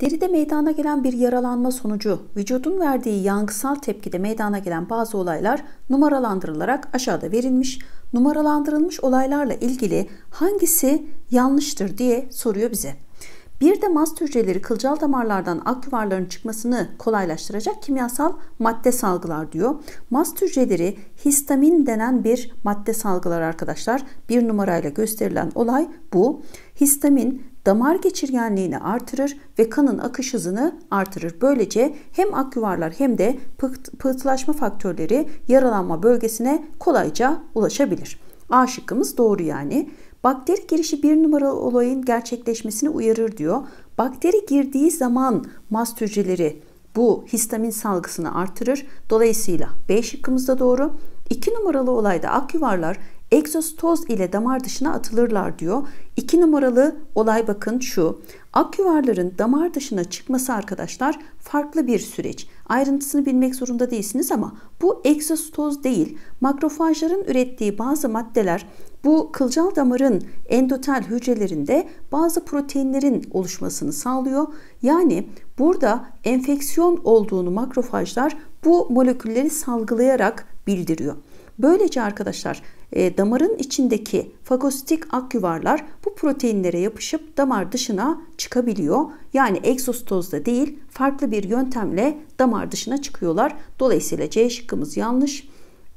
Deride meydana gelen bir yaralanma sonucu vücudun verdiği yangısal tepkide meydana gelen bazı olaylar numaralandırılarak aşağıda verilmiş. Numaralandırılmış olaylarla ilgili hangisi yanlıştır diye soruyor bize. Bir de mast hücreleri kılcal damarlardan ak çıkmasını kolaylaştıracak kimyasal madde salgılar diyor. Mast hücreleri histamin denen bir madde salgılar arkadaşlar. Bir numarayla gösterilen olay bu. Histamin damar geçirgenliğini artırır ve kanın akış hızını artırır. Böylece hem ak yuvarlar hem de pıhtılaşma faktörleri yaralanma bölgesine kolayca ulaşabilir. A şıkkımız doğru yani. Bakteri girişi bir numaralı olayın gerçekleşmesini uyarır diyor. Bakteri girdiği zaman mast hücreleri bu histamin salgısını artırır. Dolayısıyla B şıkkımız da doğru. 2 numaralı olayda ak yuvarlar egzostoz ile damar dışına atılırlar diyor. İki numaralı olay bakın şu. aküvarların damar dışına çıkması arkadaşlar farklı bir süreç. Ayrıntısını bilmek zorunda değilsiniz ama bu egzostoz değil. Makrofajların ürettiği bazı maddeler bu kılcal damarın endotel hücrelerinde bazı proteinlerin oluşmasını sağlıyor. Yani burada enfeksiyon olduğunu makrofajlar bu molekülleri salgılayarak bildiriyor. Böylece arkadaşlar e, damarın içindeki fagositik ak yuvarlar bu proteinlere yapışıp damar dışına çıkabiliyor. Yani egzostozda değil farklı bir yöntemle damar dışına çıkıyorlar. Dolayısıyla C şıkkımız yanlış.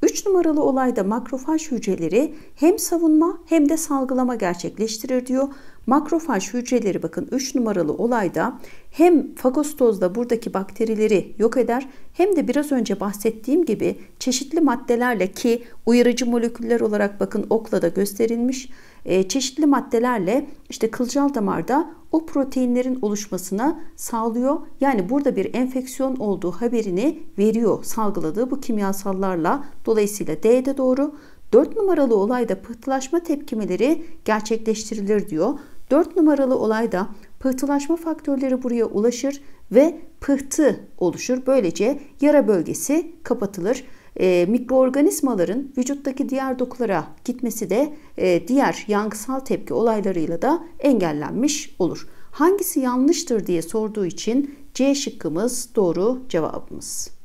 3 numaralı olayda makrofaj hücreleri hem savunma hem de salgılama gerçekleştirir diyor. Makrofaj hücreleri bakın 3 numaralı olayda hem fagostozda buradaki bakterileri yok eder hem de biraz önce bahsettiğim gibi çeşitli maddelerle ki uyarıcı moleküller olarak bakın okla da gösterilmiş e, çeşitli maddelerle işte kılcal damarda o proteinlerin oluşmasına sağlıyor. Yani burada bir enfeksiyon olduğu haberini veriyor salgıladığı bu kimyasallarla. Dolayısıyla D'de doğru. 4 numaralı olayda pıhtılaşma tepkimeleri gerçekleştirilir diyor. 4 numaralı olayda pıhtılaşma faktörleri buraya ulaşır ve pıhtı oluşur. Böylece yara bölgesi kapatılır. E, mikroorganizmaların vücuttaki diğer dokulara gitmesi de e, diğer yankısal tepki olaylarıyla da engellenmiş olur. Hangisi yanlıştır diye sorduğu için C şıkkımız doğru cevabımız.